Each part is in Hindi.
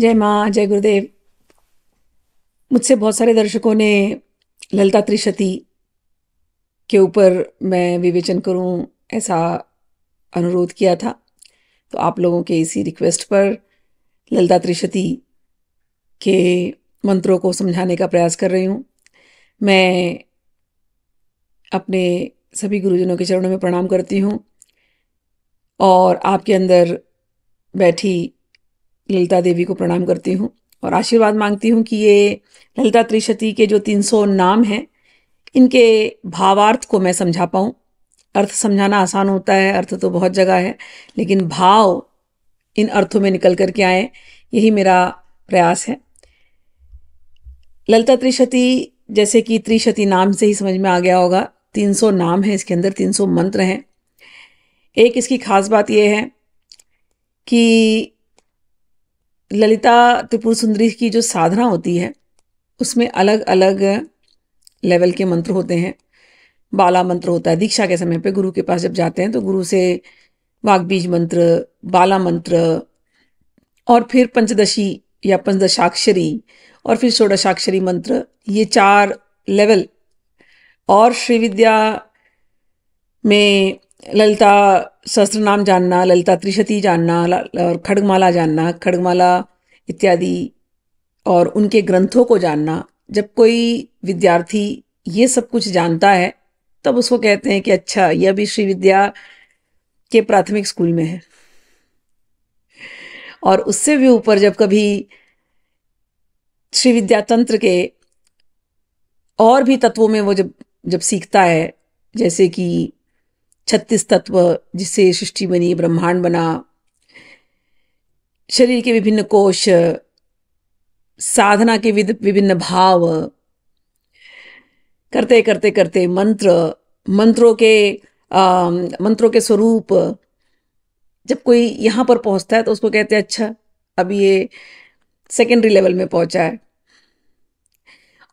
जय माँ जय गुरुदेव मुझसे बहुत सारे दर्शकों ने ललता त्रिशती के ऊपर मैं विवेचन करूं ऐसा अनुरोध किया था तो आप लोगों के इसी रिक्वेस्ट पर ललता त्रिशती के मंत्रों को समझाने का प्रयास कर रही हूँ मैं अपने सभी गुरुजनों के चरणों में प्रणाम करती हूँ और आपके अंदर बैठी ललिता देवी को प्रणाम करती हूँ और आशीर्वाद मांगती हूँ कि ये ललिता त्रिशती के जो 300 नाम हैं इनके भावार्थ को मैं समझा पाऊँ अर्थ समझाना आसान होता है अर्थ तो बहुत जगह है लेकिन भाव इन अर्थों में निकल कर के आए यही मेरा प्रयास है ललिता त्रिशती जैसे कि त्रिशती नाम से ही समझ में आ गया होगा 300 नाम है इसके अंदर 300 मंत्र हैं एक इसकी खास बात यह है कि ललिता त्रिपुर सुंदरी की जो साधना होती है उसमें अलग अलग लेवल के मंत्र होते हैं बाला मंत्र होता है दीक्षा के समय पे गुरु के पास जब जाते हैं तो गुरु से वाग्बीज मंत्र बाला मंत्र और फिर पंचदशी या पंचदशाक्षरी और फिर षोडशाक्षरी मंत्र ये चार लेवल और श्री विद्या में ललिता सहस्त्र नाम जानना ललिता त्रिशती जानना और खड़गमाला जानना खड़गमाला इत्यादि और उनके ग्रंथों को जानना जब कोई विद्यार्थी ये सब कुछ जानता है तब उसको कहते हैं कि अच्छा यह भी श्री विद्या के प्राथमिक स्कूल में है और उससे भी ऊपर जब कभी श्री विद्या तंत्र के और भी तत्वों में वो जब जब सीखता है जैसे कि छत्तीस तत्व जिससे सृष्टि बनी ब्रह्मांड बना शरीर के विभिन्न कोश साधना के विभिन्न भाव करते करते करते मंत्र मंत्रों के आ, मंत्रों के स्वरूप जब कोई यहाँ पर पहुँचता है तो उसको कहते हैं अच्छा अब ये सेकेंडरी लेवल में पहुँचा है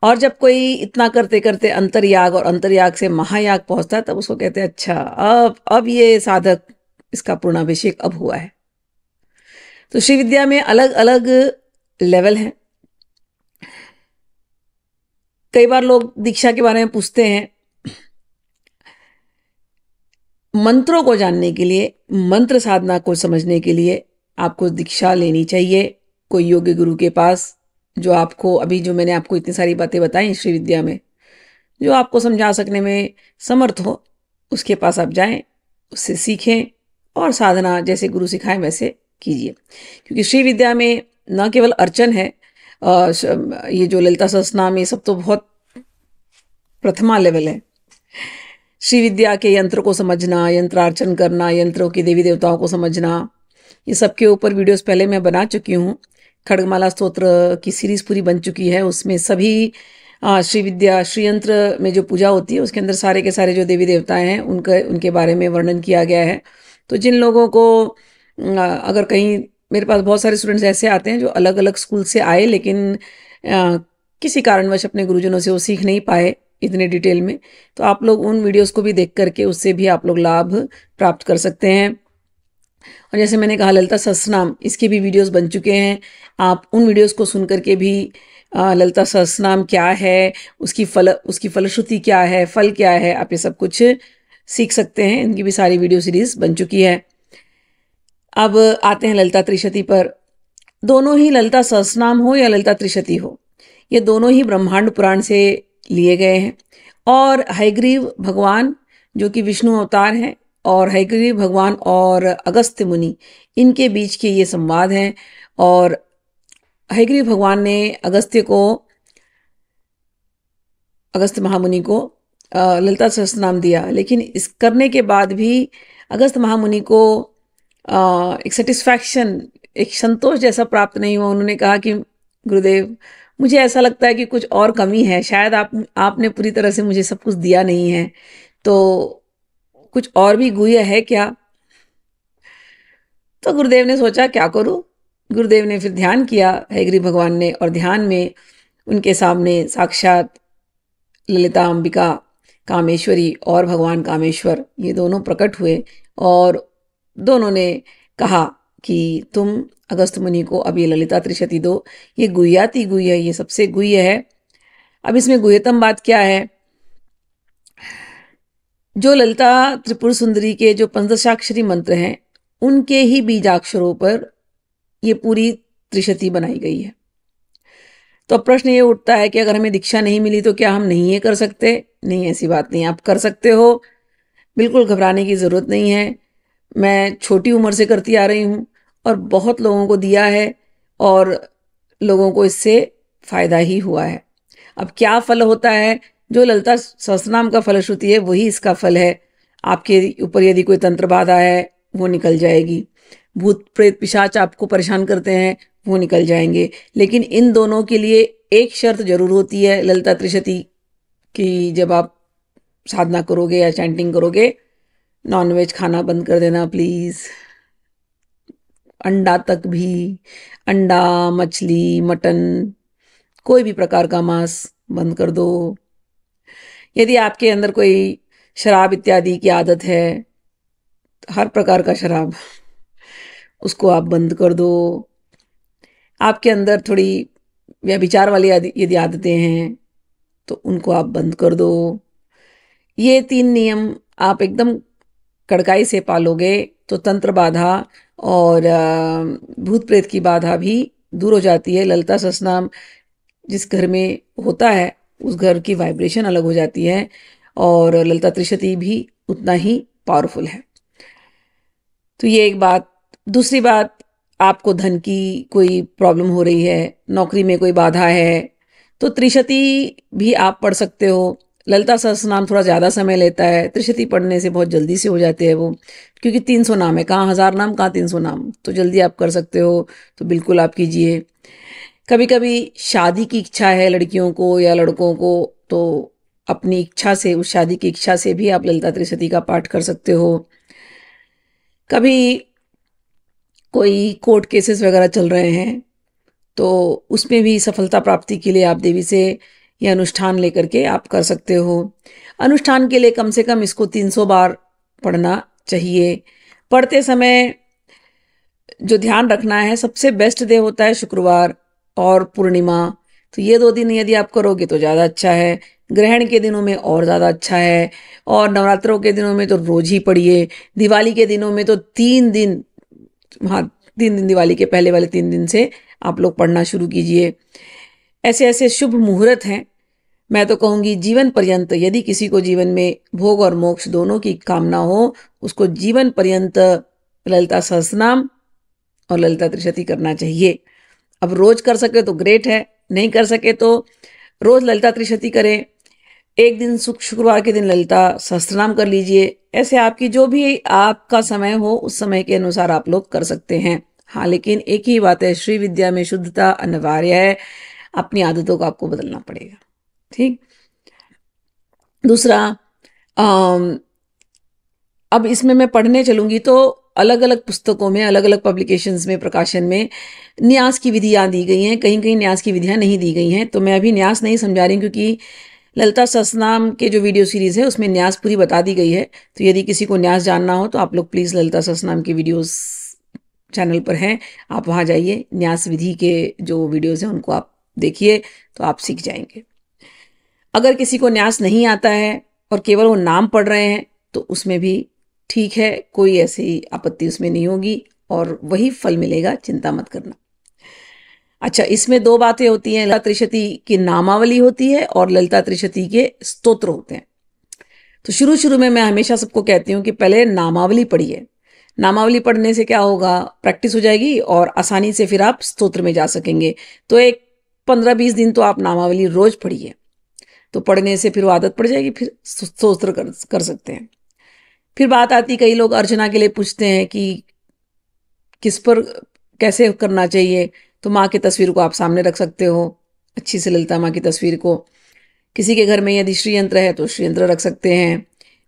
और जब कोई इतना करते करते अंतर्याग और अंतर्याग से महायाग पहुंचता है तब उसको कहते हैं अच्छा अब अब ये साधक इसका पूर्णाभिषेक अब हुआ है तो श्री विद्या में अलग अलग लेवल हैं कई बार लोग दीक्षा के बारे में पूछते हैं मंत्रों को जानने के लिए मंत्र साधना को समझने के लिए आपको दीक्षा लेनी चाहिए कोई योग्य गुरु के पास जो आपको अभी जो मैंने आपको इतनी सारी बातें बताई श्री विद्या में जो आपको समझा सकने में समर्थ हो उसके पास आप जाएं उससे सीखें और साधना जैसे गुरु सिखाएं वैसे कीजिए क्योंकि श्री विद्या में न केवल अर्चन है ये जो ललिता सस्नाम ये सब तो बहुत प्रथमा लेवल है श्री विद्या के यंत्र को समझना यंत्रार्चन करना यंत्रों की देवी देवताओं को समझना ये सब के ऊपर वीडियोस पहले मैं बना चुकी हूँ खड़गमाला स्त्रोत्र की सीरीज पूरी बन चुकी है उसमें सभी श्री विद्या श्रीयंत्र में जो पूजा होती है उसके अंदर सारे के सारे जो देवी देवताएं हैं उनका उनके बारे में वर्णन किया गया है तो जिन लोगों को अगर कहीं मेरे पास बहुत सारे स्टूडेंट्स ऐसे आते हैं जो अलग अलग स्कूल से आए लेकिन आ, किसी कारणवश अपने गुरुजनों से वो सीख नहीं पाए इतने डिटेल में तो आप लोग उन वीडियोस को भी देख करके उससे भी आप लोग लाभ प्राप्त कर सकते हैं और जैसे मैंने कहा ललिता सहस्नाम इसके भी वीडियोस बन चुके हैं आप उन वीडियोस को सुन करके भी ललिता सहस्नाम क्या है उसकी फल उसकी फलश्रुति क्या है फल क्या है आप ये सब कुछ सीख सकते हैं इनकी भी सारी वीडियो सीरीज बन चुकी है अब आते हैं ललिता त्रिशती पर दोनों ही ललिता सहस्नाम हो या ललिता त्रिशती हो ये दोनों ही ब्रह्मांड पुराण से लिए गए हैं और हयग्रीव भगवान जो कि विष्णु अवतार हैं और हैगरी भगवान और अगस्त्य मुनि इनके बीच के ये संवाद हैं और हैगरी भगवान ने अगस्त्य को अगस्त्य महामुनि को ललिता सहस्त्र नाम दिया लेकिन इस करने के बाद भी अगस्त महामुनि को एक सेटिस्फैक्शन एक संतोष जैसा प्राप्त नहीं हुआ उन्होंने कहा कि गुरुदेव मुझे ऐसा लगता है कि कुछ और कमी है शायद आप आपने पूरी तरह से मुझे सब कुछ दिया नहीं है तो कुछ और भी गुह है क्या तो गुरुदेव ने सोचा क्या करूं गुरुदेव ने फिर ध्यान किया हैगरी भगवान ने और ध्यान में उनके सामने साक्षात ललिता अंबिका कामेश्वरी और भगवान कामेश्वर ये दोनों प्रकट हुए और दोनों ने कहा कि तुम अगस्त मुनि को अब ये ललिता त्रिशती दो ये गुह्याति गुह्य ये सबसे गुह है अब इसमें गुहतम बात क्या है जो ललिता त्रिपुर सुंदरी के जो पंचदशाक्षरी मंत्र हैं उनके ही बीजाक्षरों पर ये पूरी त्रिशती बनाई गई है तो अब प्रश्न ये उठता है कि अगर हमें दीक्षा नहीं मिली तो क्या हम नहीं ये कर सकते नहीं ऐसी बात नहीं आप कर सकते हो बिल्कुल घबराने की ज़रूरत नहीं है मैं छोटी उम्र से करती आ रही हूँ और बहुत लोगों को दिया है और लोगों को इससे फ़ायदा ही हुआ है अब क्या फल होता है जो ललता सहस्रनाम का फलश्रुति है वही इसका फल है आपके ऊपर यदि कोई तंत्र बाधा है वो निकल जाएगी भूत प्रेत पिशाच आपको परेशान करते हैं वो निकल जाएंगे लेकिन इन दोनों के लिए एक शर्त जरूर होती है ललता त्रिशती की जब आप साधना करोगे या चैंटिंग करोगे नॉनवेज खाना बंद कर देना प्लीज़ अंडा तक भी अंडा मछली मटन कोई भी प्रकार का मांस बंद कर दो यदि आपके अंदर कोई शराब इत्यादि की आदत है हर प्रकार का शराब उसको आप बंद कर दो आपके अंदर थोड़ी व्यभिचार वाली यदि आदतें हैं तो उनको आप बंद कर दो ये तीन नियम आप एकदम कड़काई से पालोगे तो तंत्र बाधा और भूत प्रेत की बाधा भी दूर हो जाती है ललता ससनाम जिस घर में होता है उस घर की वाइब्रेशन अलग हो जाती है और ललता त्रिशती भी उतना ही पावरफुल है तो ये एक बात दूसरी बात आपको धन की कोई प्रॉब्लम हो रही है नौकरी में कोई बाधा है तो त्रिशती भी आप पढ़ सकते हो ललता सहस नाम थोड़ा ज़्यादा समय लेता है त्रिशती पढ़ने से बहुत जल्दी से हो जाते हैं वो क्योंकि तीन सौ नाम है कहाँ हज़ार नाम कहाँ तीन सौ नाम तो जल्दी आप कर सकते हो तो बिल्कुल आप कीजिए कभी कभी शादी की इच्छा है लड़कियों को या लड़कों को तो अपनी इच्छा से उस शादी की इच्छा से भी आप ललिता त्रिशती का पाठ कर सकते हो कभी कोई कोर्ट केसेस वगैरह चल रहे हैं तो उसमें भी सफलता प्राप्ति के लिए आप देवी से यह अनुष्ठान लेकर के आप कर सकते हो अनुष्ठान के लिए कम से कम इसको 300 बार पढ़ना चाहिए पढ़ते समय जो ध्यान रखना है सबसे बेस्ट डे होता है शुक्रवार और पूर्णिमा तो ये दो दिन यदि आप करोगे तो ज़्यादा अच्छा है ग्रहण के दिनों में और ज़्यादा अच्छा है और नवरात्रों के दिनों में तो रोज ही पढ़िए दिवाली के दिनों में तो तीन दिन हाँ तीन दिन दिवाली के पहले वाले तीन दिन से आप लोग पढ़ना शुरू कीजिए ऐसे ऐसे शुभ मुहूर्त हैं मैं तो कहूँगी जीवन पर्यंत यदि किसी को जीवन में भोग और मोक्ष दोनों की कामना हो उसको जीवन पर्यंत ललिता सहस्नाम और ललिता त्रिशती करना चाहिए अब रोज कर सके तो ग्रेट है नहीं कर सके तो रोज ललिता त्रिशति करें एक दिन सुख शुक्रवार के दिन ललिता सहस्त्रनाम कर लीजिए ऐसे आपकी जो भी आपका समय हो उस समय के अनुसार आप लोग कर सकते हैं हाँ लेकिन एक ही बात है श्री विद्या में शुद्धता अनिवार्य है अपनी आदतों को आपको बदलना पड़ेगा ठीक दूसरा आ, अब इसमें मैं पढ़ने चलूंगी तो अलग अलग पुस्तकों में अलग अलग पब्लिकेशंस में प्रकाशन में न्यास की विधियाँ दी गई हैं कहीं कहीं न्यास की विधियाँ नहीं दी गई हैं तो मैं अभी न्यास नहीं समझा रही क्योंकि ललिता ससनाम के जो वीडियो सीरीज़ है उसमें न्यास पूरी बता दी गई है तो यदि किसी को न्यास जानना हो तो आप लोग प्लीज़ ललिता ससनाम की वीडियोस चैनल पर हैं आप वहाँ जाइए न्यास विधि के जो वीडियोज़ हैं उनको आप देखिए तो आप सीख जाएंगे अगर किसी को न्यास नहीं आता है और केवल वो नाम पढ़ रहे हैं तो उसमें भी ठीक है कोई ऐसी आपत्ति उसमें नहीं होगी और वही फल मिलेगा चिंता मत करना अच्छा इसमें दो बातें होती हैं ललिता त्रिशती की नामावली होती है और ललिता त्रिशती के स्तोत्र होते हैं तो शुरू शुरू में मैं हमेशा सबको कहती हूँ कि पहले नामावली पढ़िए नामावली पढ़ने से क्या होगा प्रैक्टिस हो जाएगी और आसानी से फिर आप स्तोत्र में जा सकेंगे तो एक पंद्रह बीस दिन तो आप नामावली रोज पढ़िए तो पढ़ने से फिर वो आदत पड़ जाएगी फिर स्तोत्र कर, कर सकते हैं फिर बात आती कई लोग अर्चना के लिए पूछते हैं कि किस पर कैसे करना चाहिए तो माँ की तस्वीर को आप सामने रख सकते हो अच्छी से ललिता माँ की तस्वीर को किसी के घर में यदि श्रीयंत्र है तो श्रीयंत्र रख सकते हैं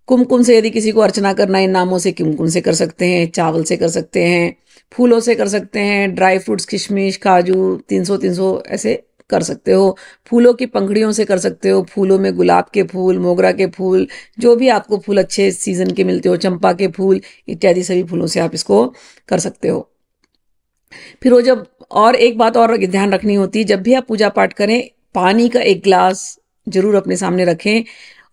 कुमकुम से यदि किसी को अर्चना करना है नामों से कुमकुम से कर सकते हैं चावल से कर सकते हैं फूलों से कर सकते हैं ड्राई फ्रूट्स किशमिश काजू तीन सौ तीन सौ ऐसे कर सकते हो फूलों की पंखड़ियों से कर सकते हो फूलों में गुलाब के फूल मोगरा के फूल जो भी आपको फूल अच्छे सीजन के मिलते हो चंपा के फूल इत्यादि सभी फूलों से आप इसको कर सकते हो फिर वो जब और एक बात और ध्यान रखनी होती है जब भी आप पूजा पाठ करें पानी का एक गिलास जरूर अपने सामने रखें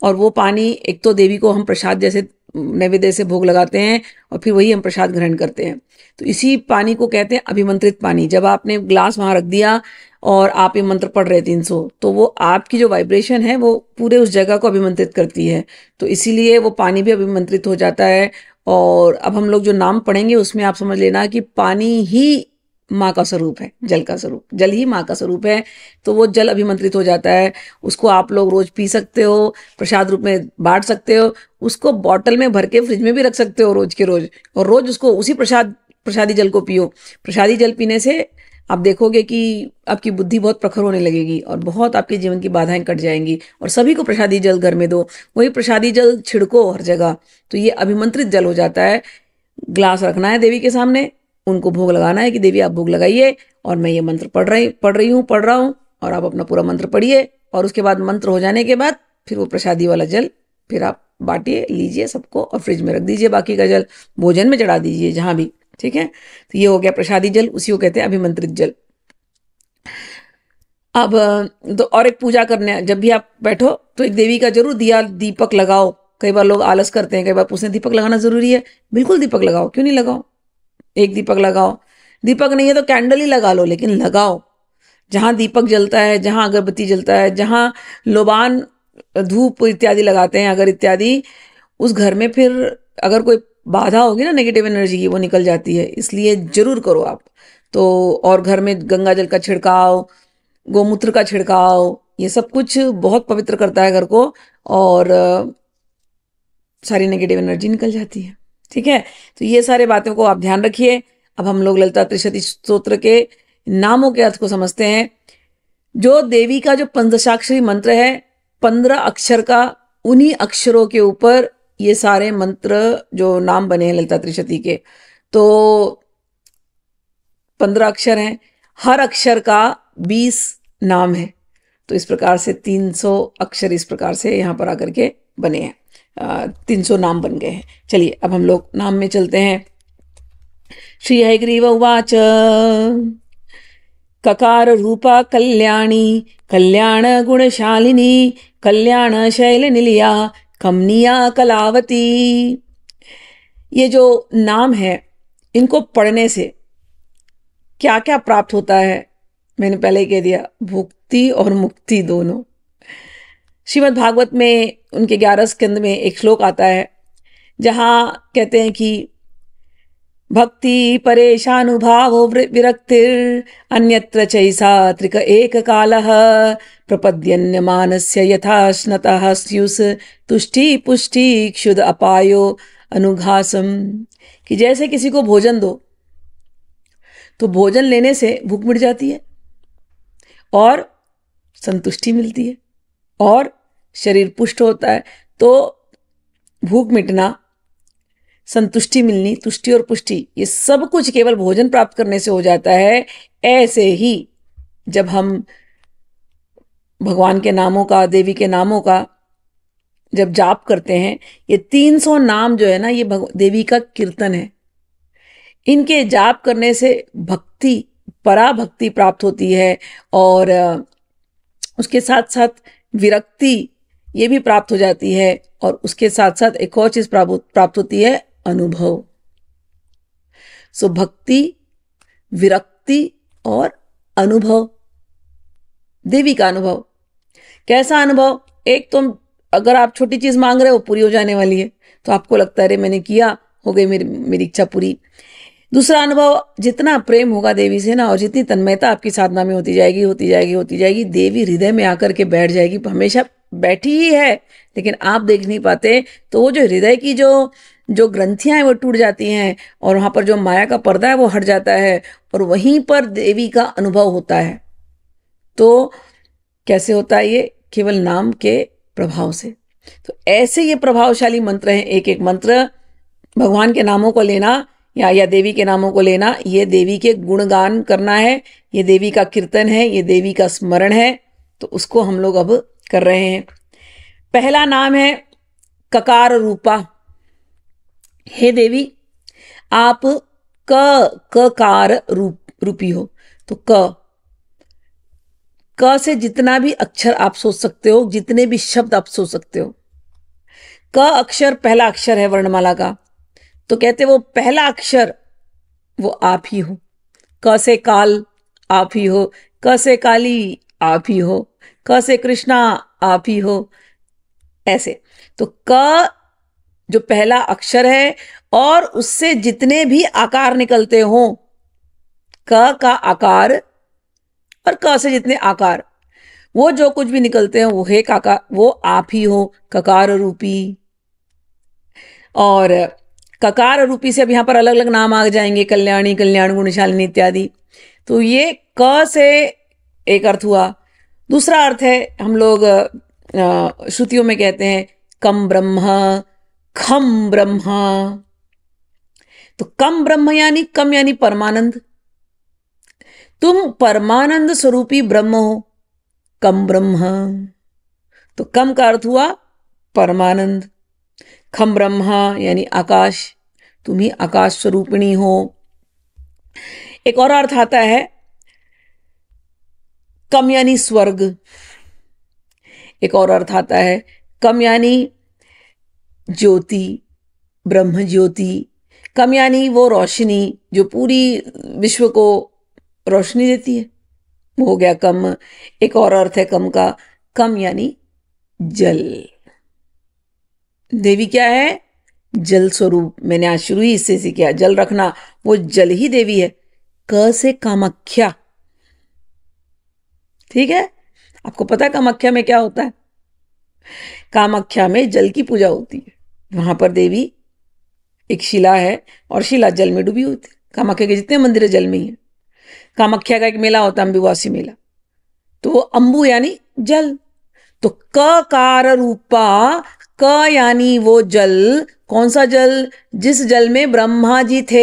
और वो पानी एक तो देवी को हम प्रसाद जैसे नैवेद्य से भोग लगाते हैं और फिर वही हम प्रसाद ग्रहण करते हैं तो इसी पानी को कहते हैं अभिमंत्रित पानी जब आपने ग्लास वहां रख दिया और आप ये मंत्र पढ़ रहे तीन सौ तो वो आपकी जो वाइब्रेशन है वो पूरे उस जगह को अभिमंत्रित करती है तो इसीलिए वो पानी भी अभिमंत्रित हो जाता है और अब हम लोग जो नाम पढ़ेंगे उसमें आप समझ लेना कि पानी ही माँ का स्वरूप है जल का स्वरूप जल ही माँ का स्वरूप है तो वो जल अभिमंत्रित हो जाता है उसको आप लोग रोज पी सकते हो प्रसाद रूप में बांट सकते हो उसको बॉटल में भर के फ्रिज में भी रख सकते हो रोज के रोज और रोज उसको उसी प्रसाद प्रसादी जल को पियो प्रसादी जल पीने से आप देखोगे कि आपकी बुद्धि बहुत प्रखर होने लगेगी और बहुत आपके जीवन की बाधाएं कट जाएंगी और सभी को प्रसादी जल घर में दो वही प्रसादी जल छिड़को हर जगह तो ये अभिमंत्रित जल हो जाता है ग्लास रखना है देवी के सामने उनको भोग लगाना है कि देवी आप भोग लगाइए और मैं ये मंत्र पढ़ रही पढ़ रही हूँ पढ़ रहा हूँ और आप अपना पूरा मंत्र पढ़िए और उसके बाद मंत्र हो जाने के बाद फिर वो प्रसादी वाला जल फिर आप बांटिए लीजिए सबको और फ्रिज में रख दीजिए बाकी का जल भोजन में चढ़ा दीजिए जहाँ भी ठीक है तो ये हो गया प्रसादी जल उसी को कहते हैं अभिमंत्रित जल अब तो और एक पूजा करने जब भी आप बैठो तो एक देवी का जरूर दिया दीपक लगाओ कई बार लोग आलस करते हैं कई बार पूछते हैं दीपक लगाना जरूरी है बिल्कुल दीपक लगाओ क्यों नहीं लगाओ एक दीपक लगाओ दीपक नहीं है तो कैंडल ही लगा लो लेकिन लगाओ जहाँ दीपक जलता है जहाँ अगरबत्ती जलता है जहाँ लोबान धूप इत्यादि लगाते हैं अगर इत्यादि उस घर में फिर अगर कोई बाधा होगी ना नेगेटिव एनर्जी की वो निकल जाती है इसलिए जरूर करो आप तो और घर में गंगा जल का छिड़काव गोमूत्र का छिड़काव ये सब कुछ बहुत पवित्र करता है घर को और सारी नेगेटिव एनर्जी निकल जाती है ठीक है तो ये सारे बातों को आप ध्यान रखिए अब हम लोग ललिता त्रिशती स्त्रोत्र के नामों के अर्थ को समझते हैं जो देवी का जो पंचाक्षरी मंत्र है पंद्रह अक्षर का उन्हीं अक्षरों के ऊपर ये सारे मंत्र जो नाम बने हैं ललिता त्रिशती के तो पंद्रह अक्षर हैं हर अक्षर का बीस नाम है तो इस प्रकार से तीन सौ अक्षर इस प्रकार से यहाँ पर आकर के बने हैं तीन सौ नाम बन गए हैं चलिए अब हम लोग नाम में चलते हैं श्री हयग्रीव उवाच ककार रूपा कल्याणी कल्याण गुणशालिनी कल्याण शैल निलिया कमनिया कलावती ये जो नाम है इनको पढ़ने से क्या क्या प्राप्त होता है मैंने पहले कह दिया भुक्ति और मुक्ति दोनों श्रीमद् भागवत में उनके ग्यारह स्कंद में एक श्लोक आता है जहाँ कहते हैं कि भक्ति परेशानुभाव विरक्तिर अन्यत्र चैसा त्रिक एक काल प्रपद्यन्य मानस्य यथाश्नतः स्यूस तुष्टि पुष्टि क्षुद अपायो अनुघासम कि जैसे किसी को भोजन दो तो भोजन लेने से भूख मिट जाती है और संतुष्टि मिलती है और शरीर पुष्ट होता है तो भूख मिटना संतुष्टि मिलनी तुष्टि और पुष्टि ये सब कुछ केवल भोजन प्राप्त करने से हो जाता है ऐसे ही जब हम भगवान के नामों का देवी के नामों का जब जाप करते हैं ये तीन सौ नाम जो है ना ये देवी का कीर्तन है इनके जाप करने से भक्ति पराभक्ति प्राप्त होती है और उसके साथ साथ विरक्ति ये भी प्राप्त हो जाती है और उसके साथ साथ एक और चीज प्राप्त होती है अनुभव सो भक्ति विरक्ति और अनुभव देवी का अनुभव कैसा अनुभव एक तो अगर आप छोटी चीज मांग रहे हो पूरी हो जाने वाली है तो आपको लगता है अरे मैंने किया हो गई मेरी मेरी इच्छा पूरी दूसरा अनुभव जितना प्रेम होगा देवी से ना और जितनी तन्मयता आपकी साधना में होती जाएगी होती जाएगी होती जाएगी देवी हृदय में आकर के बैठ जाएगी हमेशा बैठी ही है लेकिन आप देख नहीं पाते तो वो जो हृदय की जो जो ग्रंथियां हैं वो टूट जाती हैं और वहां पर जो माया का पर्दा है वो हट जाता है और वहीं पर देवी का अनुभव होता है तो कैसे होता है ये केवल नाम के प्रभाव से तो ऐसे ये प्रभावशाली मंत्र हैं एक एक मंत्र भगवान के नामों को लेना या या देवी के नामों को लेना ये देवी के गुणगान करना है ये देवी का कीर्तन है ये देवी का स्मरण है तो उसको हम लोग अब कर रहे हैं पहला नाम है ककार रूपा हे देवी आप क ककार रूप रूपी हो तो क क से जितना भी अक्षर आप सोच सकते हो जितने भी शब्द आप सोच सकते हो क अक्षर पहला अक्षर है वर्णमाला का तो कहते वो पहला अक्षर वो आप ही हो क से काल आप ही हो क से काली आप ही हो क से कृष्णा आप ही हो ऐसे तो क जो पहला अक्षर है और उससे जितने भी आकार निकलते हो क का आकार और क से जितने आकार वो जो कुछ भी निकलते हैं वो है काका वो आप ही हो ककार रूपी और ककार और रूपी से अब यहाँ पर अलग अलग नाम आ जाएंगे कल्याणी कल्याण गुणशालिनी इत्यादि तो ये क से एक अर्थ हुआ दूसरा अर्थ है हम लोग श्रुतियों में कहते हैं कम ब्रह्म खम ब्रह्मा तो कम ब्रह्म यानी कम यानी परमानंद तुम परमानंद स्वरूपी ब्रह्म हो कम ब्रह्म तो कम का अर्थ हुआ परमानंद खम ब्रह्मा यानी आकाश तुम्ही आकाश स्वरूपिणी हो एक और अर्थ आता है कम यानी स्वर्ग एक और अर्थ आता है कम यानी ज्योति ब्रह्म ज्योति कम यानी वो रोशनी जो पूरी विश्व को रोशनी देती है वो हो गया कम एक और अर्थ है कम का कम यानी जल देवी क्या है जल स्वरूप मैंने आज शुरू ही इससे सीखा जल रखना वो जल ही देवी है क से कामाख्या ठीक है आपको पता है कामाख्या में क्या होता है कामाख्या में जल की पूजा होती है वहां पर देवी एक शिला है और शिला जल में डूबी होती है कामाख्या के जितने मंदिर जल में ही है कामाख्या का एक मेला होता है अंबुवासी मेला तो वो अंबु यानी जल तो ककार रूपा क यानी वो जल कौन सा जल जिस जल में ब्रह्मा जी थे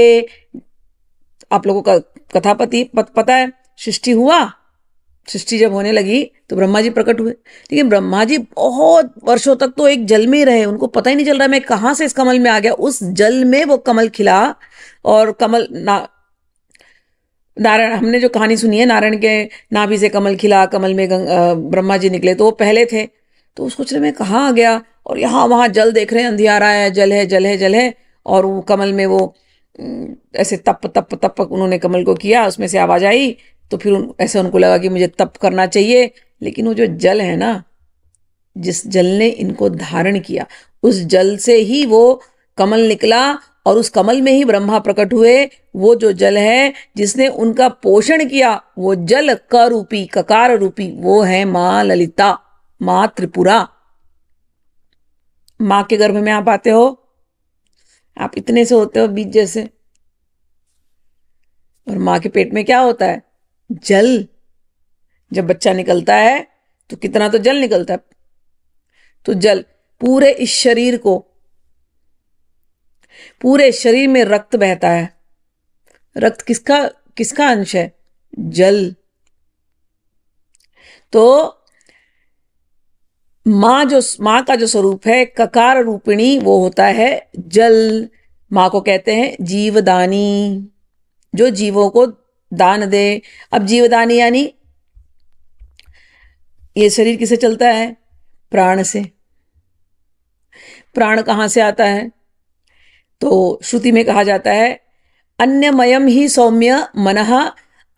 आप लोगों का कथापति पत, पता है सृष्टि हुआ सृष्टि जब होने लगी तो ब्रह्मा जी प्रकट हुए लेकिन ब्रह्मा जी बहुत वर्षों तक तो एक जल में ही रहे उनको पता ही नहीं चल रहा मैं कहाँ से इस कमल में आ गया उस जल में वो कमल खिला और कमल ना नारायण हमने जो कहानी सुनी है नारायण के नाभि से कमल खिला कमल में ब्रह्मा जी निकले तो वो पहले थे तो उस चले में कहाँ आ गया और यहाँ वहाँ जल देख रहे हैं अंधी रहा है जल है जल है जल है और वो कमल में वो ऐसे तप तप तप उन्होंने कमल को किया उसमें से आवाज़ आई तो फिर उन, ऐसे उनको लगा कि मुझे तप करना चाहिए लेकिन वो जो जल है ना जिस जल ने इनको धारण किया उस जल से ही वो कमल निकला और उस कमल में ही ब्रह्मा प्रकट हुए वो जो जल है जिसने उनका पोषण किया वो जल क रूपी ककार रूपी वो है माँ ललिता मां त्रिपुरा मां के गर्भ में आप आते हो आप इतने से होते हो बीज जैसे और मां के पेट में क्या होता है जल जब बच्चा निकलता है तो कितना तो जल निकलता है तो जल पूरे इस शरीर को पूरे शरीर में रक्त बहता है रक्त किसका किसका अंश है जल तो माँ जो माँ का जो स्वरूप है ककार रूपिणी वो होता है जल माँ को कहते हैं जीवदानी जो जीवों को दान दे अब जीवदानी यानी ये शरीर किसे चलता है प्राण से प्राण कहाँ से आता है तो श्रुति में कहा जाता है अन्यमयम ही सौम्य मन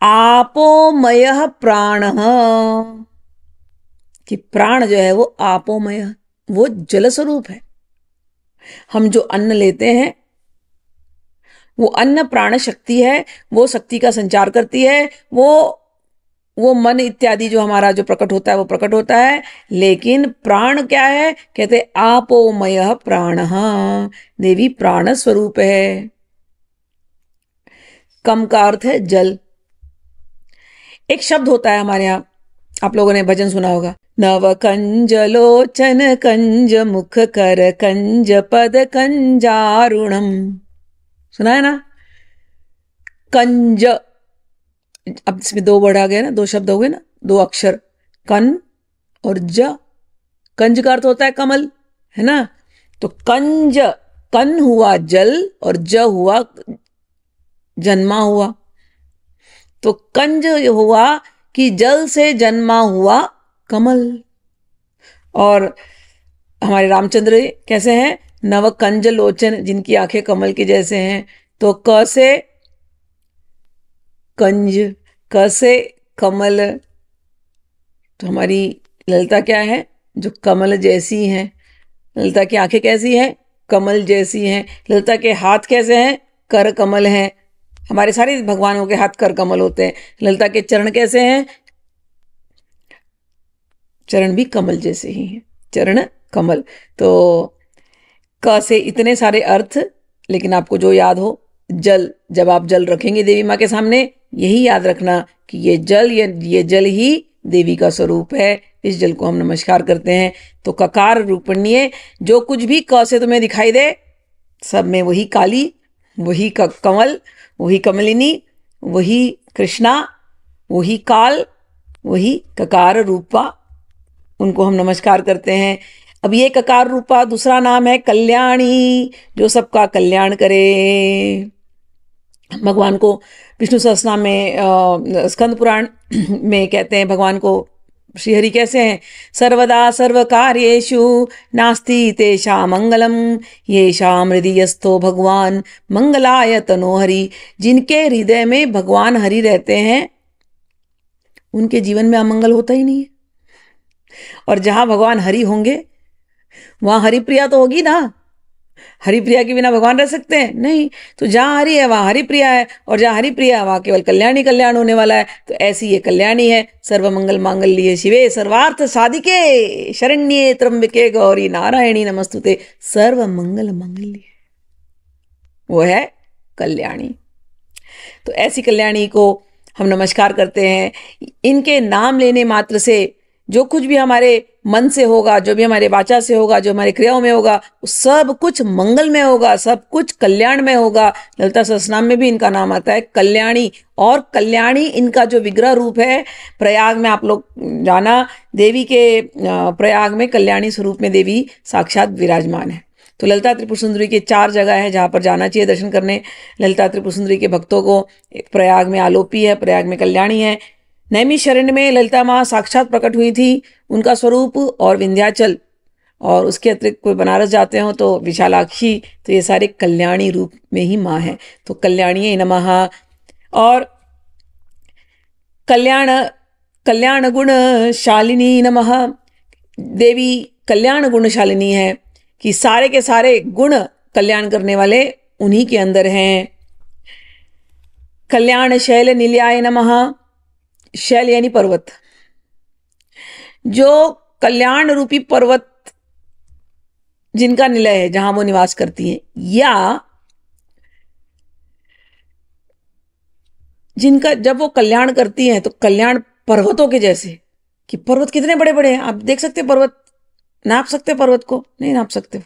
आपोमय प्राण कि प्राण जो है वो आपोमय वो जल स्वरूप है हम जो अन्न लेते हैं वो अन्न प्राण शक्ति है वो शक्ति का संचार करती है वो वो मन इत्यादि जो हमारा जो प्रकट होता है वो प्रकट होता है लेकिन प्राण क्या है कहते आपोमय प्राण देवी प्राण स्वरूप है कम का अर्थ है जल एक शब्द होता है हमारे यहां आप लोगों ने भजन सुना होगा नवकंजलोचनकंजमुखकरकंजपदकंजारुणम् सुना है ना कंज अब इसमें दो वर्ड आ गए ना दो शब्द हो गए ना दो अक्षर कन और ज कंज का अर्थ होता है कमल है ना तो कंज कन हुआ जल और ज हुआ जन्मा हुआ तो कंज हुआ कि जल से जन्मा हुआ कमल और हमारे रामचंद्र कैसे हैं नव कंज लोचन जिनकी आंखें कमल के जैसे हैं तो क से कंज क से कमल तो हमारी ललिता क्या है जो कमल जैसी हैं ललिता की आंखें कैसी हैं कमल जैसी हैं ललिता के हाथ कैसे हैं कर कमल हैं हमारे सारे भगवानों के हाथ कर कमल होते हैं ललिता के चरण कैसे हैं चरण भी कमल जैसे ही हैं चरण कमल तो क से इतने सारे अर्थ लेकिन आपको जो याद हो जल जब आप जल रखेंगे देवी माँ के सामने यही याद रखना कि ये जल ये ये जल ही देवी का स्वरूप है इस जल को हम नमस्कार करते हैं तो ककार रूपणीय जो कुछ भी क से तुम्हें दिखाई दे सब में वही काली वही कमल वही कमलिनी वही कृष्णा वही काल वही ककार रूपा उनको हम नमस्कार करते हैं अब ये ककार रूपा दूसरा नाम है कल्याणी जो सबका कल्याण करे भगवान को विष्णु सहसना में स्कंद पुराण में कहते हैं भगवान को श्रीहरि कैसे हैं सर्वदा सर्व कार्येशु नास्ति तेषा मंगलम ये शाम हृदयस्थो भगवान मंगलाय तनोहरि जिनके हृदय में भगवान हरि रहते हैं उनके जीवन में अमंगल होता ही नहीं है और जहां भगवान हरि होंगे वहां हरिप्रिया तो होगी ना हरिप्रिया के बिना भगवान रह सकते हैं नहीं तो जहां हरि है वहां हरिप्रिया है और जहां हरिप्रिया है वहां केवल कल्याण ही कल्याण होने वाला है तो ऐसी ये कल्याणी है सर्वमंगल मांगल्य शिवे सर्वार्थ साधिके शरण्य त्रम्बिके गौरी नारायणी नमस्तुते सर्व मंगल मंगल वो है कल्याणी तो ऐसी कल्याणी को हम नमस्कार करते हैं इनके नाम लेने मात्र से जो कुछ भी हमारे मन से होगा जो भी हमारे वाचा से होगा जो हमारे क्रियाओं में होगा सब कुछ मंगल में होगा सब कुछ कल्याण में होगा ललता सहसनाम में भी इनका नाम आता है कल्याणी और कल्याणी इनका जो विग्रह रूप है प्रयाग में आप लोग जाना देवी के प्रयाग में कल्याणी स्वरूप में देवी साक्षात विराजमान है तो ललता त्रिपुर सुंदरी के चार जगह है जहाँ पर जाना चाहिए दर्शन करने ललिता त्रिपुर सुंदरी के भक्तों को प्रयाग में आलोपी है प्रयाग में कल्याणी है नैमी शरण में ललिता माँ साक्षात प्रकट हुई थी उनका स्वरूप और विंध्याचल और उसके अतिरिक्त कोई बनारस जाते हो तो विशालाक्षी तो ये सारे कल्याणी रूप में ही माँ है तो कल्याणी नमः और कल्याण कल्याण गुण शालिनी नमः देवी कल्याण गुण शालिनी है कि सारे के सारे गुण कल्याण करने वाले उन्हीं के अंदर हैं कल्याण शैल नीलिया नमः शैल यानी पर्वत जो कल्याण रूपी पर्वत जिनका निलय है जहां वो निवास करती हैं या जिनका जब वो कल्याण करती हैं तो कल्याण पर्वतों के जैसे कि पर्वत कितने बड़े बड़े हैं आप देख सकते पर्वत नाप सकते पर्वत को नहीं नाप सकते हो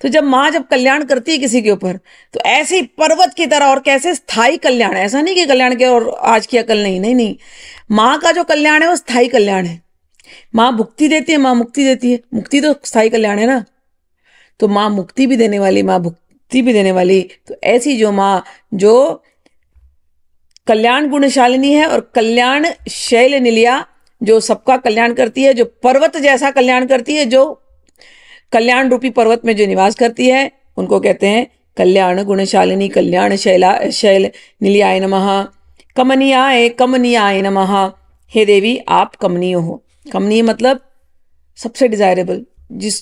तो जब माँ जब कल्याण करती है किसी के ऊपर तो ऐसे ही पर्वत की तरह और कैसे स्थाई कल्याण ऐसा नहीं कि कल्याण के और आज की अकल नहीं नहीं नहीं माँ का जो कल्याण है वो स्थाई कल्याण है माँ भुक्ति देती है माँ मुक्ति देती है मुक्ति तो स्थाई कल्याण है ना तो माँ मुक्ति भी देने वाली माँ भुक्ति भी देने वाली तो ऐसी जो माँ जो कल्याण गुणशालिनी है और कल्याण शैल निलिया जो सबका कल्याण करती है जो पर्वत जैसा कल्याण करती है जो कल्याण रूपी पर्वत में जो निवास करती है उनको कहते हैं कल्याण गुणशालिनी कल्याण शैला शैल निलियाय नमः कमनी कमनीयाय नम हे देवी आप कमनीय हो कमनीय मतलब सबसे डिज़ायरेबल जिस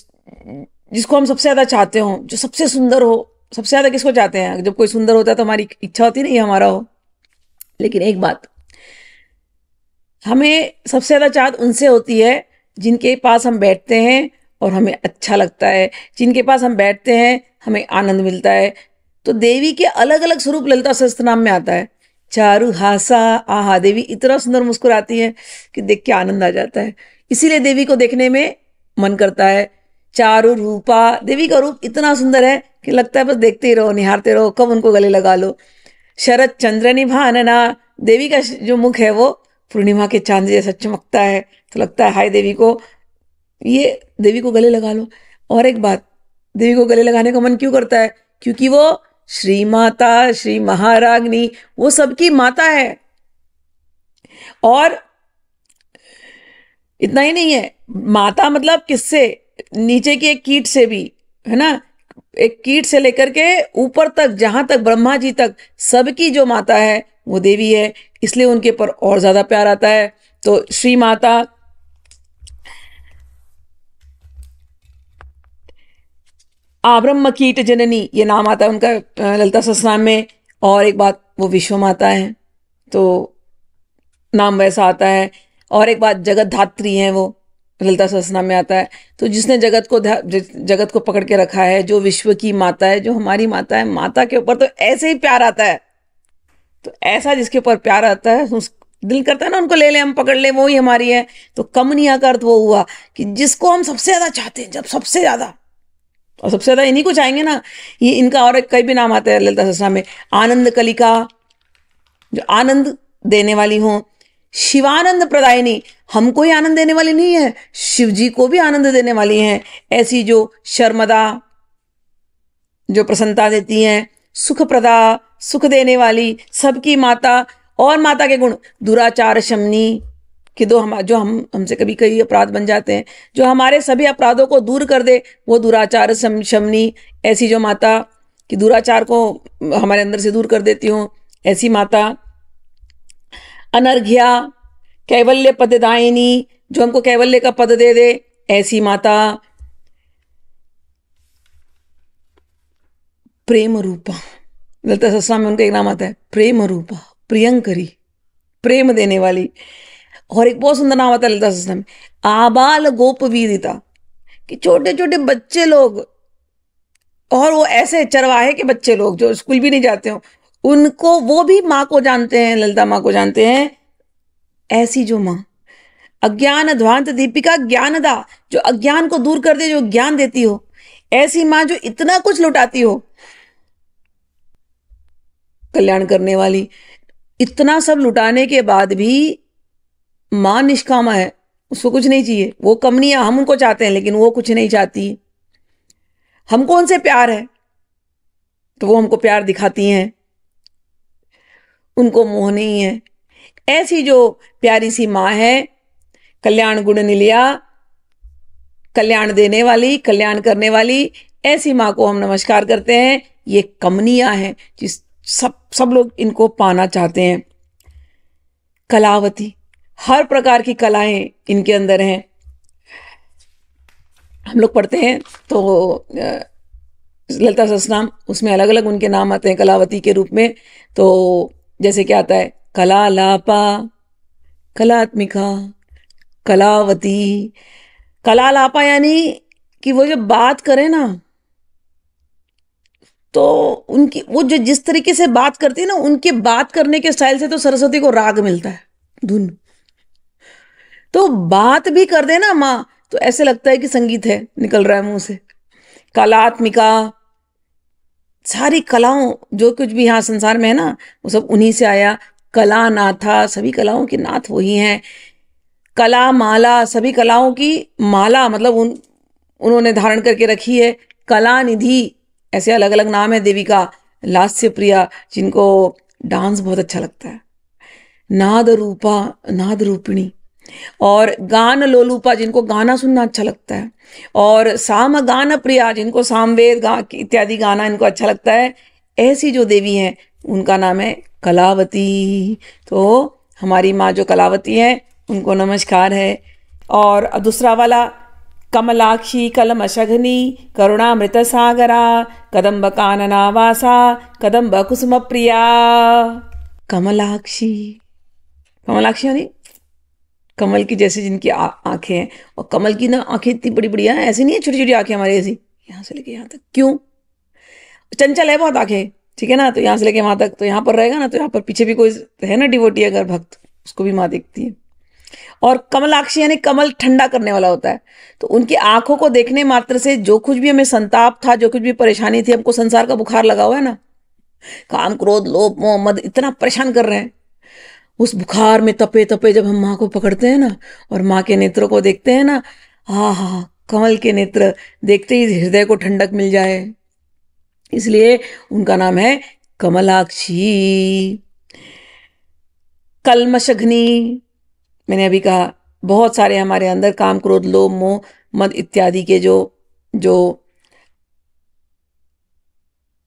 जिसको हम सबसे ज़्यादा चाहते हो जो सबसे सुंदर हो सबसे ज़्यादा किसको चाहते हैं जब कोई सुंदर होता है तो हमारी इच्छा होती नहीं हमारा हो लेकिन एक बात हमें सबसे ज़्यादा चाहत उनसे होती है जिनके पास हम बैठते हैं और हमें अच्छा लगता है जिनके पास हम बैठते हैं हमें आनंद मिलता है तो देवी के अलग अलग स्वरूप ललिता सहस्त्र नाम में आता है चारू हासा आहा देवी इतना सुंदर मुस्कुराती है कि देख के आनंद आ जाता है इसीलिए देवी को देखने में मन करता है चारू रूपा देवी का रूप इतना सुंदर है कि लगता है बस देखते ही रहो निहारते रहो कब उनको गले लगा लो शरद चंद्र निभानना देवी का जो मुख है वो पूर्णिमा के चांद जैसा चमकता है तो लगता है हाय देवी को ये देवी को गले लगा लो और एक बात देवी को गले लगाने का मन क्यों करता है क्योंकि वो श्री माता श्री महारागनी वो सबकी माता है और इतना ही नहीं है माता मतलब किससे नीचे की एक कीट से भी है ना एक कीट से लेकर के ऊपर तक जहां तक ब्रह्मा जी तक सबकी जो माता है वो देवी है इसलिए उनके पर और ज्यादा प्यार आता है तो श्री माता आब्रम मकीट जननी ये नाम आता है उनका ललता ससनाम में और एक बात वो विश्व माता है तो नाम वैसा आता है और एक बात जगत धात्री हैं वो ललता ससना में आता है तो जिसने जगत को जगत को पकड़ के रखा है जो विश्व की माता है जो हमारी माता है माता के ऊपर तो ऐसे ही प्यार आता है तो ऐसा जिसके ऊपर प्यार आता है उस दिल करता है ना उनको ले ले हम पकड़ ले वो ही हमारी है तो कमनिया का अर्थ वो हुआ कि जिसको हम सबसे ज़्यादा चाहते हैं जब सबसे ज़्यादा और सबसे ज़्यादा इन्हीं को चाहेंगे ना ये इनका और कई भी नाम आता है ललिता ससना में आनंद कलिका जो आनंद देने वाली हो शिवानंद प्रदाय हमको ही आनंद देने वाली नहीं है शिव जी को भी आनंद देने वाली हैं ऐसी जो शर्मदा जो प्रसन्नता देती हैं सुखप्रदा सुख देने वाली सबकी माता और माता के गुण दुराचार शमनी कि दो हम जो हम हमसे कभी कई अपराध बन जाते हैं जो हमारे सभी अपराधों को दूर कर दे वो दुराचार शमनी ऐसी जो माता कि दुराचार को हमारे अंदर से दूर कर देती हूँ ऐसी माता अनर्घ्या कैवल्य पद दायनी जो हमको कैवल्य का पद दे दे ऐसी माता प्रेम रूपा ललता सस्ता में उनका एक नाम आता है प्रेम रूपा प्रियंकरी प्रेम देने वाली और एक बहुत सुंदर नाम आता है ललिता सिस्टम आबाल गोप विदिता कि छोटे छोटे बच्चे लोग और वो ऐसे चरवाहे के बच्चे लोग जो स्कूल भी नहीं जाते हो उनको वो भी माँ को जानते हैं ललिता माँ को जानते हैं ऐसी जो माँ अज्ञान ध्वांत दीपिका ज्ञानदा जो अज्ञान को दूर कर दे जो ज्ञान देती हो ऐसी माँ जो इतना कुछ लुटाती हो कल्याण करने वाली इतना सब लुटाने के बाद भी माँ निष्कामा है उसको कुछ नहीं चाहिए वो कम नहीं है हम उनको चाहते हैं लेकिन वो कुछ नहीं चाहती हमको उनसे प्यार है तो वो हमको प्यार दिखाती हैं उनको मोह नहीं है ऐसी जो प्यारी सी माँ है कल्याण गुण निलिया कल्याण देने वाली कल्याण करने वाली ऐसी माँ को हम नमस्कार करते हैं ये कमनिया है जिस सब सब लोग इनको पाना चाहते हैं कलावती हर प्रकार की कलाएं इनके अंदर हैं हम लोग पढ़ते हैं तो ललिता सस्नाम उसमें अलग अलग उनके नाम आते हैं कलावती के रूप में तो जैसे क्या आता है कला लापा कलात्मिका कलावती कला लापा यानी कि वो जब बात करें ना तो उनकी वो जो जिस तरीके से बात करती है ना उनके बात करने के स्टाइल से तो सरस्वती को राग मिलता है धुन तो बात भी कर देना माँ तो ऐसे लगता है कि संगीत है निकल रहा है मुंह से कलात्मिका सारी कलाओं जो कुछ भी यहाँ संसार में है ना वो सब उन्हीं से आया कला नाथा सभी कलाओं के नाथ वही हैं कला माला सभी कलाओं की माला मतलब उन उन्होंने धारण करके रखी है कला निधि ऐसे अलग अलग नाम है देवी का लास्य प्रिया जिनको डांस बहुत अच्छा लगता है नाद रूपा नाद रूपिणी और गान लोलूपा जिनको गाना सुनना अच्छा लगता है और साम गान प्रिया जिनको सामवेद गा इत्यादि गाना इनको अच्छा लगता है ऐसी जो देवी हैं उनका नाम है कलावती तो हमारी माँ जो कलावती हैं उनको नमस्कार है और दूसरा वाला कमलाक्षी कलम कलमशघनी करुणामृत सागरा कदम्ब कानना वासा कदम्ब कुसुम प्रिया कमलाक्षी कमलाक्षी यानी कमल की जैसे जिनकी आंखें हैं और कमल की ना आंखें इतनी बड़ी बड़ी हैं ऐसी नहीं है छोटी छोटी आंखें हमारी ऐसी यहाँ से लेके यहाँ तक क्यों चंचल है बहुत आंखें ठीक है ना तो यहाँ से लेके वहाँ तक तो यहाँ पर रहेगा ना तो यहाँ पर पीछे भी कोई है ना डिवोटी अगर भक्त उसको भी माँ देखती है और कमलाक्षी यानी कमल ठंडा करने वाला होता है तो उनकी आंखों को देखने मात्र से जो कुछ भी हमें संताप था जो कुछ भी परेशानी थी हमको संसार का बुखार लगा हुआ है ना काम क्रोध लोभ मोहम्मद इतना परेशान कर रहे हैं उस बुखार में तपे तपे जब हम माँ को पकड़ते हैं ना और माँ के नेत्रों को देखते हैं ना हा हा कमल के नेत्र देखते ही हृदय को ठंडक मिल जाए इसलिए उनका नाम है कमलाक्षी कलमशघ्नी मैंने अभी कहा बहुत सारे हमारे अंदर काम क्रोध लोभ मोह मद इत्यादि के जो जो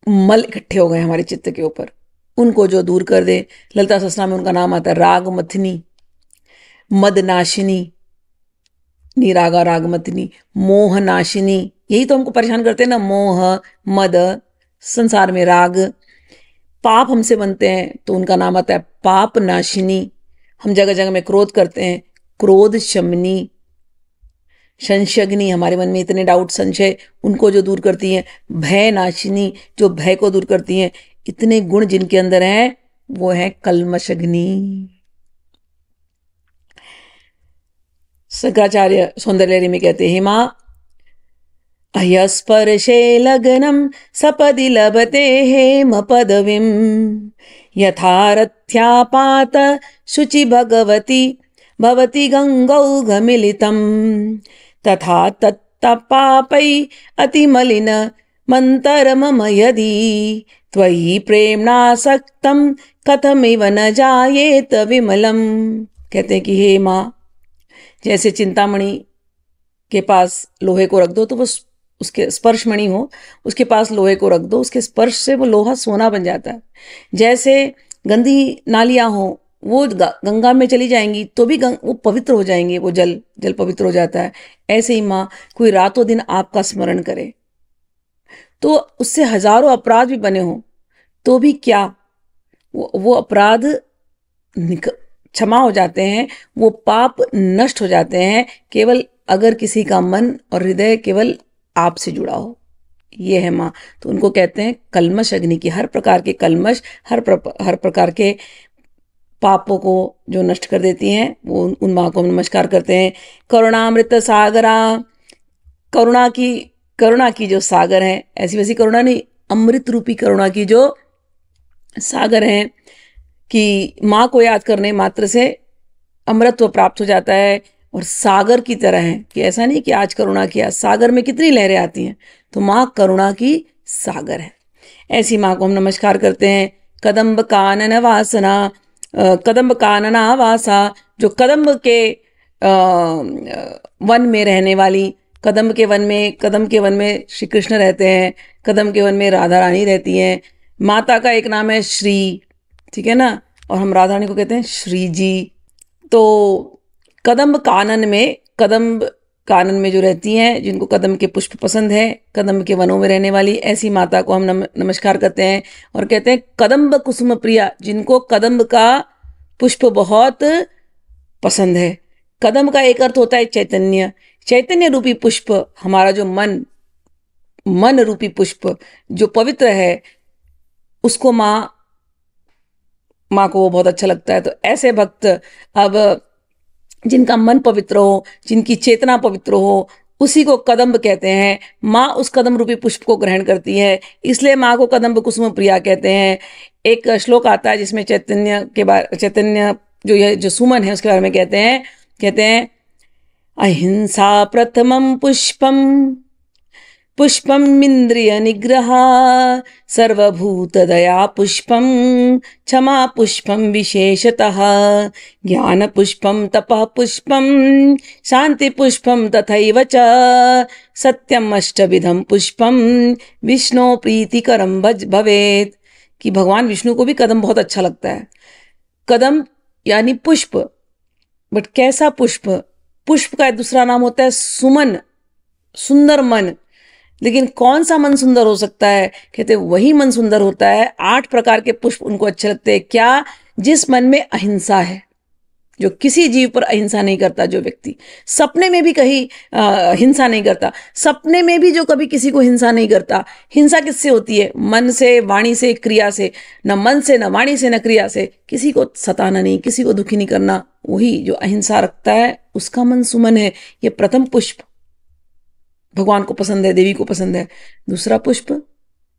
मल इकट्ठे हो गए हमारे चित्त के ऊपर उनको जो दूर कर दे ललिता ससना में उनका नाम आता है राग मथनी मदनाशिनी निरागा राग मथनी मोहनाशिनी यही तो हमको परेशान करते हैं ना मोह मद संसार में राग पाप हमसे बनते हैं तो उनका नाम आता है पाप नाशिनी हम जगह जगह में क्रोध करते हैं क्रोध शमनी संशग्नि हमारे मन में इतने डाउट संशय उनको जो दूर करती हैं भय नाशिनी जो भय को दूर करती हैं इतने गुण जिनके अंदर हैं वो है कलमशग्नि शंकराचार्य सौंदर्य में कहते हैं माँ अयस्पर्शे लगनम सपदि लभते हेम पदवीं यथारथ्यापात शुचि भगवती भवती गंगौ गमिलितं तथा तत्तपापै अतिमलिन मम यदि त्वयि प्रेम्णासक्तम कथमिव न जायेत विमलम कहते हैं कि हे माँ जैसे चिंतामणि के पास लोहे को रख दो तो वो उसके स्पर्श मणि हो उसके पास लोहे को रख दो उसके स्पर्श से वो लोहा सोना बन जाता है जैसे गंदी नालियाँ हो वो गंगा में चली जाएंगी तो भी गंग, वो पवित्र हो जाएंगे वो जल जल पवित्र हो जाता है ऐसे ही माँ कोई रातों दिन आपका स्मरण करे तो उससे हजारों अपराध भी बने हों तो भी क्या वो वो अपराध क्षमा हो जाते हैं वो पाप नष्ट हो जाते हैं केवल अगर किसी का मन और हृदय केवल आपसे जुड़ा हो ये है माँ तो उनको कहते हैं कलमश अग्नि की हर प्रकार के कलमश हर प्र, हर प्रकार के पापों को जो नष्ट कर देती हैं वो उन माँ को नमस्कार करते हैं करुणामृत सागरा करुणा की करुणा की जो सागर हैं ऐसी वैसी करुणा नहीं अमृत रूपी करुणा की जो सागर हैं कि माँ को याद करने मात्र से अमृतत्व तो प्राप्त हो जाता है और सागर की तरह है कि ऐसा नहीं कि आज करुणा किया सागर में कितनी लहरें आती हैं तो माँ करुणा की सागर है ऐसी माँ को हम नमस्कार करते हैं कदम्ब कानन वासना कदम्ब कानना वासा जो कदम्ब के वन में रहने वाली कदम के वन में कदम के वन में श्री कृष्ण रहते हैं कदम के वन में राधा रानी रहती हैं माता का एक नाम है श्री ठीक है ना और हम राधा रानी को कहते हैं श्री जी तो कदम कानन में कदम कानन में जो रहती हैं जिनको कदम के पुष्प पसंद है कदम के वनों में रहने वाली ऐसी माता को हम नम, नमस्कार करते हैं और कहते हैं कदम्ब कुसुम प्रिया जिनको कदम्ब का पुष्प बहुत पसंद है कदम का एक अर्थ होता है चैतन्य चैतन्य रूपी पुष्प हमारा जो मन मन रूपी पुष्प जो पवित्र है उसको माँ माँ को वो बहुत अच्छा लगता है तो ऐसे भक्त अब जिनका मन पवित्र हो जिनकी चेतना पवित्र हो उसी को कदम्ब कहते हैं माँ उस कदम रूपी पुष्प को ग्रहण करती है इसलिए माँ को कदम्ब कुसुम प्रिया कहते हैं एक श्लोक आता है जिसमें चैतन्य के बारे चैतन्य जो यह जो सुमन है उसके बारे में कहते हैं कहते हैं अहिंसा प्रथम पुष्प पुष्पम् इन्द्रियनिग्रहा सर्वभूतदया पुष्पम् क्षमा पुष्प विशेषतः ज्ञानपुष्पम् तपः पुष्पम् शान्तिपुष्पम् तथा च सत्यम् अष्टविधम् पुष्पम् विष्णो भज कि भगवान विष्णु को भी कदम बहुत अच्छा लगता है कदम यानी पुष्प बट कैसा पुष्प पुष्प का दूसरा नाम होता है सुमन सुंदर मन लेकिन कौन सा मन सुंदर हो सकता है कहते वही मन सुंदर होता है आठ प्रकार के पुष्प उनको अच्छे लगते हैं क्या जिस मन में अहिंसा है जो किसी जीव पर अहिंसा नहीं करता जो व्यक्ति सपने में भी कहीं हिंसा नहीं करता सपने में भी जो कभी किसी को हिंसा नहीं करता हिंसा किससे होती है मन से वाणी से क्रिया से न मन से न वाणी से न क्रिया से किसी को सताना नहीं किसी को दुखी नहीं करना वही जो अहिंसा रखता है उसका मन सुमन है ये प्रथम पुष्प भगवान को पसंद है देवी को पसंद है दूसरा पुष्प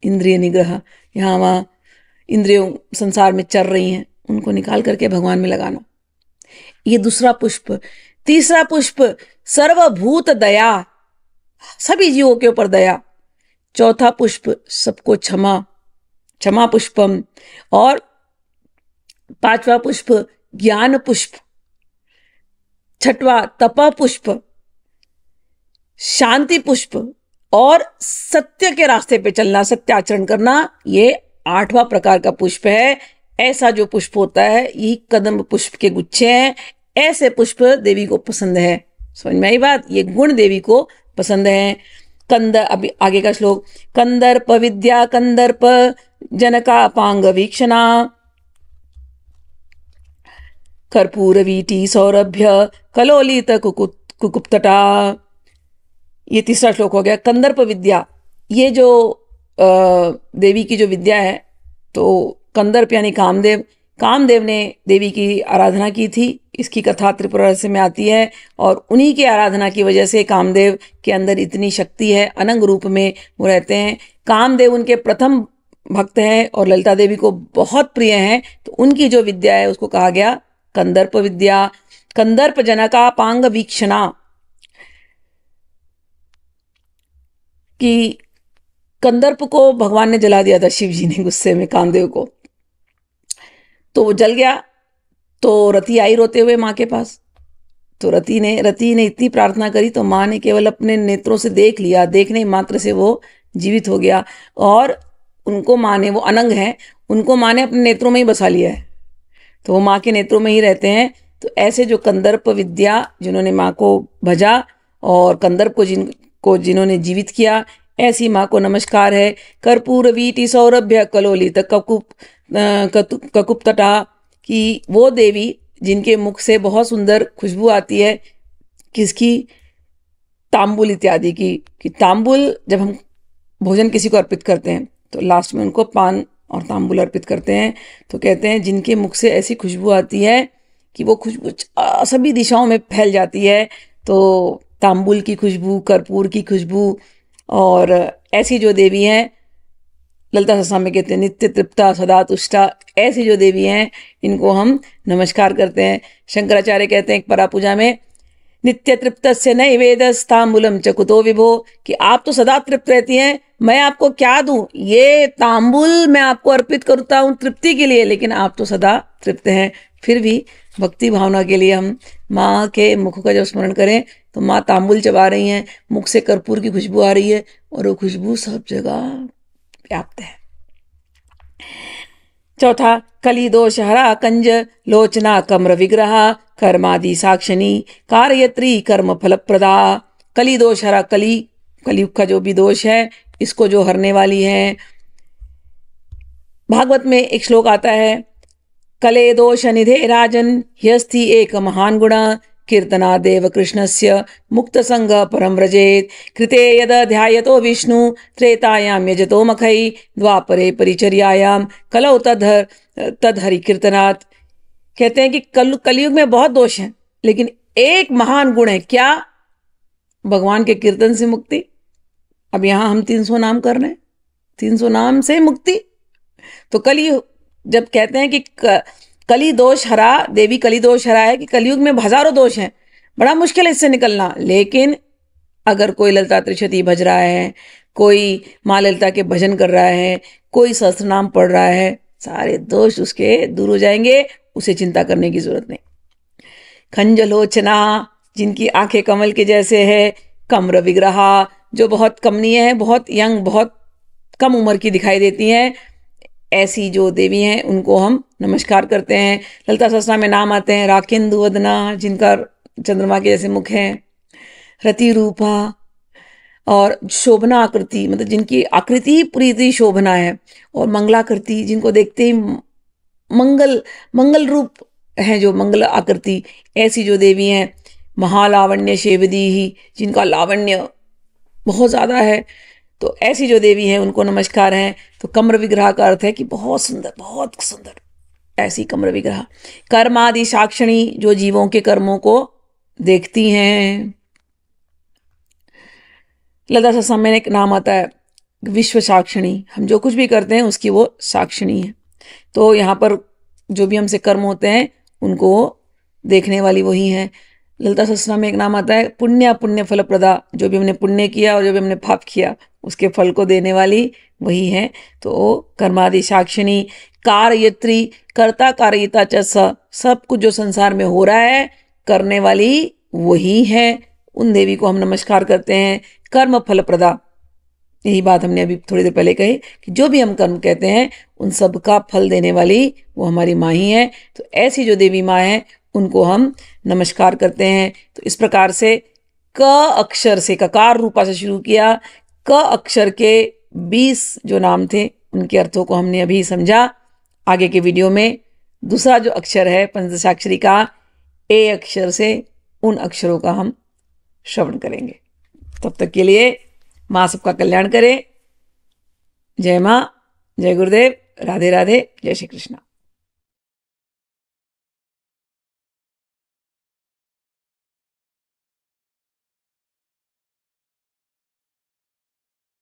इंद्रिय निग्रह यहाँ वहाँ इंद्रियों संसार में चर रही हैं उनको निकाल करके भगवान में लगाना ये दूसरा पुष्प तीसरा पुष्प सर्वभूत दया सभी जीवों के ऊपर दया चौथा पुष्प सबको क्षमा क्षमा पुष्पम और पांचवा पुष्प ज्ञान पुष्प छठवा तपा पुष्प शांति पुष्प और सत्य के रास्ते पे चलना सत्याचरण करना ये आठवां प्रकार का पुष्प है ऐसा जो पुष्प होता है यही कदम पुष्प के गुच्छे हैं ऐसे पुष्प देवी को पसंद है समझ में आई बात ये गुण देवी को पसंद है कंदर अभी आगे का श्लोक कंदर्प विद्या कंदर्प जनका पांग वीक्षणा कर्पूरवीटी सौरभ्य कलोलित कुकुप्तटा ये तीसरा श्लोक हो गया कंदर्प विद्या ये जो देवी की जो विद्या है तो कंदर्प यानी कामदेव कामदेव ने देवी की आराधना की थी इसकी कथा त्रिपुरा रहस्य में आती है और उन्हीं की आराधना की वजह से कामदेव के अंदर इतनी शक्ति है अनंग रूप में वो रहते हैं कामदेव उनके प्रथम भक्त हैं और ललिता देवी को बहुत प्रिय हैं तो उनकी जो विद्या है उसको कहा गया विद्या कंदर्प जनका ಜನಕಾಪಾಂಗ वीक्षणा कि कंदर्प को भगवान ने जला दिया था शिव जी ने गुस्से में कामदेव को तो वो जल गया तो रति आई रोते हुए माँ के पास तो रति ने रति ने इतनी प्रार्थना करी तो माँ ने केवल अपने नेत्रों से देख लिया देखने मात्र से वो जीवित हो गया और उनको माँ ने वो अनंग है उनको माँ ने अपने नेत्रों में ही बसा लिया है तो वो माँ के नेत्रों में ही रहते हैं तो ऐसे जो कंदर्प विद्या जिन्होंने माँ को भजा और कंदर्प को जिन को जिन्होंने जीवित किया ऐसी माँ को नमस्कार है कर्पूर वीटी सौरभ्य कलोलित ककुप ककुप तटा कि वो देवी जिनके मुख से बहुत सुंदर खुशबू आती है किसकी तांबुल इत्यादि की कि तांबुल जब हम भोजन किसी को अर्पित करते हैं तो लास्ट में उनको पान और तांबुल अर्पित करते हैं तो कहते हैं जिनके मुख से ऐसी खुशबू आती है कि वो खुशबू सभी दिशाओं में फैल जाती है तो तांबुल की खुशबू कर्पूर की खुशबू और ऐसी जो देवी हैं ललिता में कहते हैं नित्य तृप्ता सदा तुष्टा ऐसी जो देवी हैं इनको हम नमस्कार करते हैं शंकराचार्य कहते हैं एक परा पूजा में नित्य तृप्त से नैवेदस्ताम्बुलम च कुतो विभो कि आप तो सदा तृप्त रहती हैं मैं आपको क्या दूं ये तांबुल मैं आपको अर्पित करता हूँ तृप्ति के लिए लेकिन आप तो सदा तृप्त हैं फिर भी भक्ति भावना के लिए हम माँ के मुख का जब स्मरण करें तो माँ तांबुल चबा रही हैं मुख से कर्पूर की खुशबू आ रही है और वो खुशबू सब जगह व्याप्त है चौथा दोष हरा कंज लोचना कम्र विग्रह कर्मादि साक्षिणी कार्यत्री कर्म प्रदा कली दोष हरा कली कलियुग का जो भी दोष है इसको जो हरने वाली है भागवत में एक श्लोक आता है कले दोष निधे राजन ह्यस्थि एक महान गुणा कीर्तनादेव कृष्णस्य मुक्तसङ्गः परं व्रजेत् कृते यद ध्यायतो विष्णु त्रेतायां यजतो मखै द्वापरे परिचर्यायां कलौ तदहर तदहरिकीर्तनात् कहते हैं कि कल कलयुग में बहुत दोष हैं लेकिन एक महान गुण है क्या भगवान के कीर्तन से मुक्ति अब यहां हम तीन सौ नाम कर रहे हैं तीन सौ नाम से मुक्ति तो कलयुग जब कहते हैं कि कली दोष हरा देवी कली दोष हरा है कि कलयुग में हजारों दोष हैं बड़ा मुश्किल है इससे निकलना लेकिन अगर कोई ललता त्रिशती भज रहा है कोई माँ ललिता के भजन कर रहा है कोई सहस्त्र नाम पढ़ रहा है सारे दोष उसके दूर हो जाएंगे उसे चिंता करने की जरूरत नहीं खंजलोचना जिनकी आंखें कमल के जैसे है कम्र विग्रहा जो बहुत कमनीय है बहुत यंग बहुत कम उम्र की दिखाई देती हैं ऐसी जो देवी हैं उनको हम नमस्कार करते हैं ललता सस्ता में नाम आते हैं राकेंदु वदना जिनका चंद्रमा के जैसे मुख है रति रूपा और शोभना आकृति मतलब जिनकी आकृति पूरी इतनी शोभना है और मंगलाकृति जिनको देखते ही मंगल मंगल रूप है जो मंगल आकृति ऐसी जो देवी हैं महालावण्य शेवदी ही जिनका लावण्य बहुत ज़्यादा है तो ऐसी जो देवी हैं उनको नमस्कार हैं तो कमर विग्रह का अर्थ है कि बहुत सुंदर बहुत सुंदर ऐसी कमर विग्रह कर्म आदि साक्षणी जो जीवों के कर्मों को देखती हैं लता सा में एक नाम आता है विश्व साक्षिणी हम जो कुछ भी करते हैं उसकी वो साक्षिणी है तो यहाँ पर जो भी हमसे कर्म होते हैं उनको देखने वाली वही हैं ललता सस्ना में एक नाम आता है पुण्य पुण्य फलप्रदा जो भी हमने पुण्य किया और जो भी हमने पाप किया उसके फल को देने वाली वही है तो कर्मादि साक्षिणी कार्यत्री कर्ता कार्यता च सब कुछ जो संसार में हो रहा है करने वाली वही है उन देवी को हम नमस्कार करते हैं कर्म फल प्रदा यही बात हमने अभी थोड़ी देर पहले कही कि जो भी हम कर्म कहते हैं उन सब का फल देने वाली वो हमारी माँ ही है तो ऐसी जो देवी माँ है उनको हम नमस्कार करते हैं तो इस प्रकार से क अक्षर से ककार रूपा से शुरू किया क अक्षर के 20 जो नाम थे उनके अर्थों को हमने अभी समझा आगे के वीडियो में दूसरा जो अक्षर है पंचदशाक्षरी का ए अक्षर से उन अक्षरों का हम श्रवण करेंगे तब तक के लिए माँ सबका कल्याण करें जय माँ जय गुरुदेव राधे राधे जय श्री कृष्णा